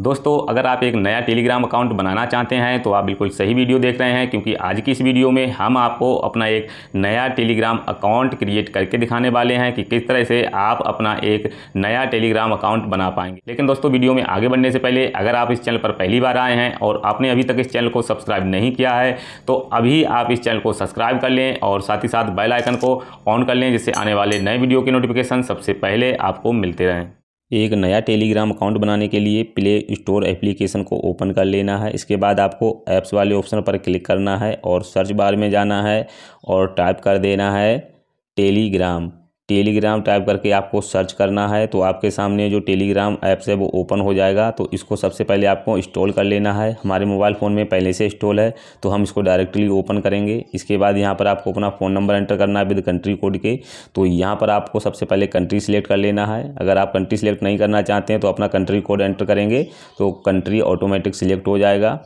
दोस्तों अगर आप एक नया टेलीग्राम अकाउंट बनाना चाहते हैं तो आप बिल्कुल सही वीडियो देख रहे हैं क्योंकि आज की इस वीडियो में हम आपको अपना एक नया टेलीग्राम अकाउंट क्रिएट करके दिखाने वाले हैं कि किस तरह से आप अपना एक नया टेलीग्राम अकाउंट बना पाएंगे लेकिन दोस्तों वीडियो में आगे बढ़ने से पहले अगर आप इस चैनल पर पहली बार आए हैं और आपने अभी तक इस चैनल को सब्सक्राइब नहीं किया है तो अभी आप इस चैनल को सब्सक्राइब कर लें और साथ ही साथ बेलाइकन को ऑन कर लें जिससे आने वाले नए वीडियो की नोटिफिकेशन सबसे पहले आपको मिलते रहें एक नया टेलीग्राम अकाउंट बनाने के लिए प्ले स्टोर एप्लीकेशन को ओपन कर लेना है इसके बाद आपको ऐप्स वाले ऑप्शन पर क्लिक करना है और सर्च बार में जाना है और टाइप कर देना है टेलीग्राम टेलीग्राम टाइप करके आपको सर्च करना है तो आपके सामने जो टेलीग्राम ऐप्स है वो ओपन हो जाएगा तो इसको सबसे पहले आपको इंस्टॉल कर लेना है हमारे मोबाइल फ़ोन में पहले से इंस्टॉल है तो हम इसको डायरेक्टली ओपन करेंगे इसके बाद यहाँ पर आपको अपना फ़ोन नंबर एंटर करना है विद कंट्री कोड के तो यहाँ पर आपको सबसे पहले कंट्री सिलेक्ट कर लेना है अगर आप कंट्री सिलेक्ट नहीं करना चाहते हैं तो अपना कंट्री कोड एंटर करेंगे तो कंट्री ऑटोमेटिक सिलेक्ट हो जाएगा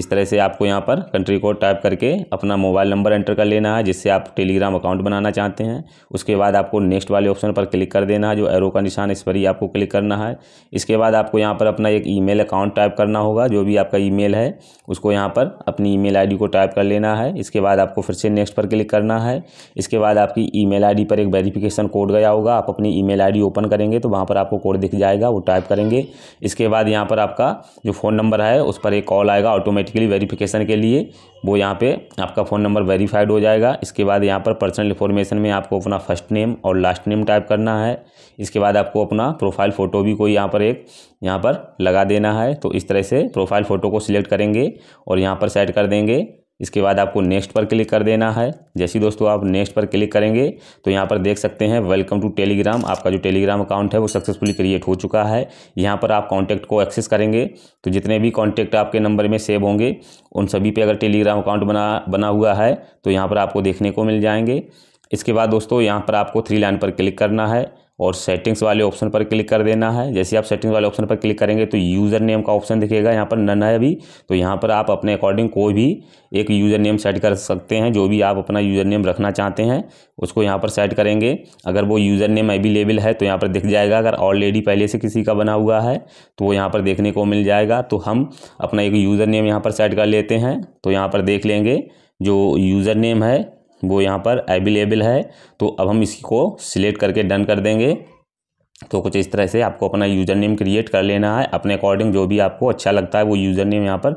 इस तरह से आपको यहाँ पर कंट्री कोड टाइप करके अपना मोबाइल नंबर एंटर कर लेना है जिससे आप टेलीग्राम अकाउंट बनाना चाहते हैं उसके बाद आपको नेक्स्ट वाले ऑप्शन पर क्लिक कर देना है जो एरो का निशान इस पर ही आपको क्लिक करना है इसके बाद आपको यहाँ पर अपना एक ईमेल अकाउंट टाइप करना होगा जो भी आपका ई है उसको यहाँ पर अपनी ई मेल को टाइप कर लेना है इसके बाद आपको फिर से नेक्स्ट पर क्लिक करना है इसके बाद आपकी ई मेल पर एक वेरीफिकेशन कोड गया होगा आप अपनी ई मेल ओपन करेंगे तो वहाँ पर आपको कोड दिख जाएगा वो टाइप करेंगे इसके बाद यहाँ पर आपका जो फ़ोन नंबर है उस पर एक कॉल आएगा ऑटोमेटिक ऑटोमेटिकली वेरिफिकेशन के लिए वो यहाँ पे आपका फ़ोन नंबर वेरीफाइड हो जाएगा इसके बाद यहाँ पर पर्सनल इन्फॉर्मेशन में आपको अपना फर्स्ट नेम और लास्ट नेम टाइप करना है इसके बाद आपको अपना प्रोफाइल फ़ोटो भी कोई यहाँ पर एक यहाँ पर लगा देना है तो इस तरह से प्रोफाइल फ़ोटो को सिलेक्ट करेंगे और यहाँ पर सेट कर देंगे इसके बाद आपको नेक्स्ट पर क्लिक कर देना है जैसे दोस्तों आप नेक्स्ट पर क्लिक करेंगे तो यहाँ पर देख सकते हैं वेलकम टू टेलीग्राम आपका जो टेलीग्राम अकाउंट है वो सक्सेसफुली क्रिएट हो चुका है यहाँ पर आप कॉन्टैक्ट को एक्सेस करेंगे तो जितने भी कॉन्टैक्ट आपके नंबर में सेव होंगे उन सभी पर अगर टेलीग्राम अकाउंट बना बना हुआ है तो यहाँ पर आपको देखने को मिल जाएंगे इसके बाद दोस्तों यहाँ पर आपको थ्री लाइन पर क्लिक करना है और सेटिंग्स वाले ऑप्शन पर क्लिक कर देना है जैसे आप सेटिंग्स वाले ऑप्शन पर क्लिक करेंगे तो यूज़र नेम का ऑप्शन दिखेगा यहाँ पर नन है अभी तो यहाँ पर आप अपने अकॉर्डिंग कोई भी एक यूज़र नेम सेट कर सकते हैं जो भी आप अपना यूज़र नेम रखना चाहते हैं उसको यहाँ पर सेट करेंगे अगर वो यूज़र नेम अवेलेबल है तो यहाँ पर दिख जाएगा अगर ऑलरेडी पहले से किसी का बना हुआ है तो वो यहाँ पर देखने को मिल जाएगा तो हम अपना एक यूज़र नेम यहाँ पर सेट कर लेते हैं तो यहाँ पर देख लेंगे जो यूज़र नेम है वो यहाँ पर अवेलेबल है तो अब हम इसको सिलेक्ट करके डन कर देंगे तो कुछ इस तरह से आपको अपना यूज़र नेम क्रिएट कर लेना है अपने अकॉर्डिंग जो भी आपको अच्छा लगता है वो यूज़र नेम यहाँ पर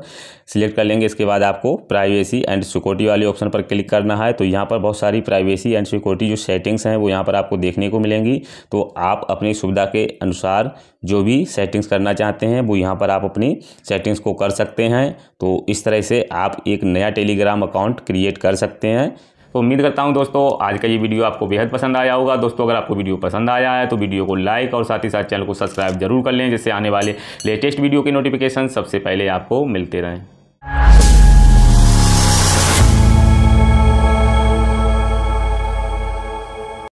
सिलेक्ट कर लेंगे इसके बाद आपको प्राइवेसी एंड सिक्योरिटी वाले ऑप्शन पर क्लिक करना है तो यहाँ पर बहुत सारी प्राइवेसी एंड सिक्योरिटी जो सेटिंग्स हैं वो यहाँ पर आपको देखने को मिलेंगी तो आप अपनी सुविधा के अनुसार जो भी सेटिंग्स करना चाहते हैं वो यहाँ पर आप अपनी सेटिंग्स को कर सकते हैं तो इस तरह से आप एक नया टेलीग्राम अकाउंट क्रिएट कर सकते हैं तो उम्मीद करता हूँ दोस्तों आज का ये वीडियो आपको बेहद पसंद आया होगा दोस्तों अगर आपको वीडियो पसंद आया है तो वीडियो को लाइक और साथ ही साथ चैनल को सब्सक्राइब जरूर कर लें जिससे आने वाले लेटेस्ट वीडियो के नोटिफिकेशन सबसे पहले आपको मिलते रहें